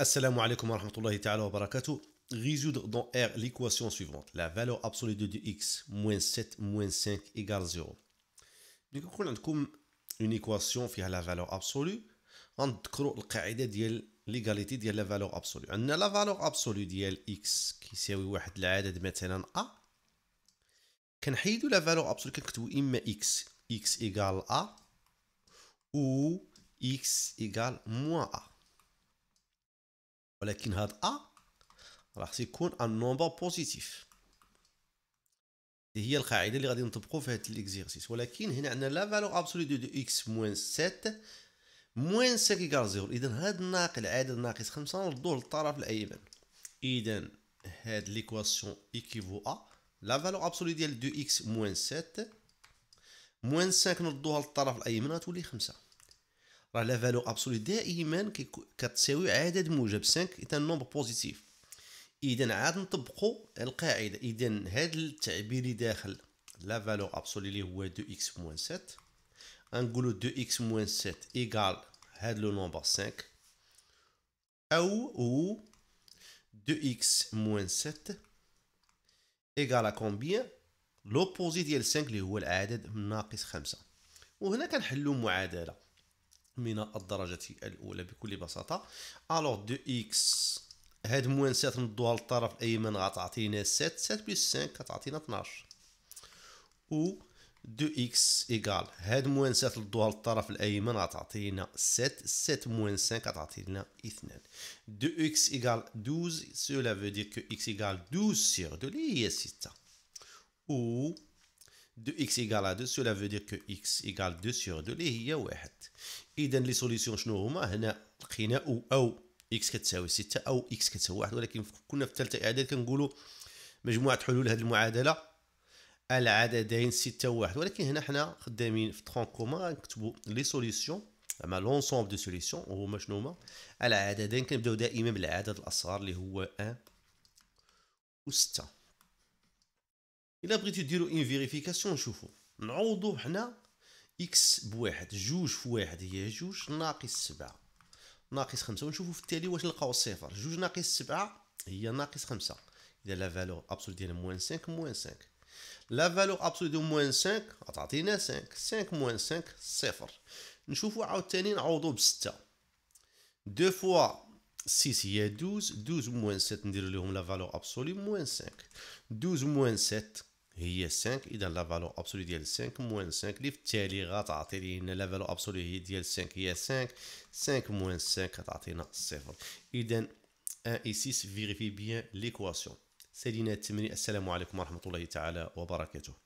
السلام عليكم ورحمة الله تعالى وبركاته غيزود دون R ليكواسيون سيفونت لا فالور ابسولي دو دو إكس موان ست موان 5 إيكال 0 ملي كنكون عندكم إين ايكواسيون فيها لا فالور ابسولي غنذكرو القاعدة ديال ليكاليتي ديال لا فالور ابسولي عندنا لا فالور ابسولي ديال إكس كيساوي واحد العدد مثلا أ كنحيدو لا فالور ابسولي كنكتبو إما إكس إكس إيكال أ أو إكس إيكال موان أ ولكن هاد ا راح تيكون ان نومبر بوزيتيف هي القاعده اللي غادي نطبقو في هاد ليكزيرسيس ولكن هنا عندنا لا فالور ابسولي دو, دو اكس موان سات موان 5 إيكال زيرو اذا هاد الناقل عدد ناقص خمسة نردوه للطرف الايمن اذا هاد ليكواسيون ايكيفو ا لا فالور ابسولي ديال دو اكس موان سات موان 5 نردوها للطرف الايمن غتولي خمسة راه لا فالو ابسولي دائما كتساوي عدد موجب 5 اذا نومبر بوزيتيف اذا عاد نطبقوا القاعده اذا هذا التعبير اللي داخل لا فالو ابسولي اللي هو 2 اكس موان 7 غنقولوا 2 اكس موان 7 ايغال هذا لو نومبر 5 او او 2 اكس موان 7 ايغال كومبيان لوبوزي ديال 5 اللي هو العدد ناقص 5 وهنا كنحلوا معادله من الدرجة الأولى بكل بساطة ألوغ دو إكس هاد موان سات نضوها للطرف الأيمن غتعطينا سات سات بليس سانك كتعطينا تناش أو دو إكس إيكال هاد موان سات نضوها للطرف الأيمن غتعطينا سات سات موان سانك كتعطينا اثنان دو إكس إيكال دوز سولا فوديك كو إكس إيكال دوز سيغ دو لي هي ستة و دو إكس إيكال أ دو سولا فوديك كو إكس إيكال دو سيغ دو لي هي واحد اذا لي سوليسيون شنو هما هنا لقينا او او اكس كتساوي 6 او اكس كتساوي 1 ولكن كنا في الثالثه اعداد كنقولوا مجموعه حلول هذه المعادله العددين 6 و1 ولكن هنا حنا خدامين في ترون كوما نكتبوا لي سوليسيون زعما لونسومبل دو سوليسيون وهما شنو هما العددين كنبداو دائما بالعدد الاصغر اللي هو 1 و6 الا بغيتو ديروا ان فيريفيكاسيون شوفوا نعوضوا حنا اكس بواحد جوج في واحد هي جوج ناقص سبعة ناقص خمسة ونشوفو في التالي واش نلقاو صفر جوج ناقص سبعة هي ناقص خمسة إذا لا فالور أبسول ديالها موان سانك موان سانك لا فالور أبسول ديال موان سانك غتعطينا سانك سانك موان سانك صفر نشوفو عاوتاني نعوضو بستة دو فوا سيس هي دوز دوز موان سات نديرو ليهم لا فالور أبسولي موان سانك دوز موان سات هي 5 اذا لا فالو ابسولي ديال 5 موان 5 اللي في التالي غتعطي لينا لا فالو ابسولي هي ديال 5 هي 5 5 موان 5 غتعطينا صفر اذا ان اي 6 فيريفي بيان ليكواسيون سالينا التمرين السلام عليكم ورحمه الله تعالى وبركاته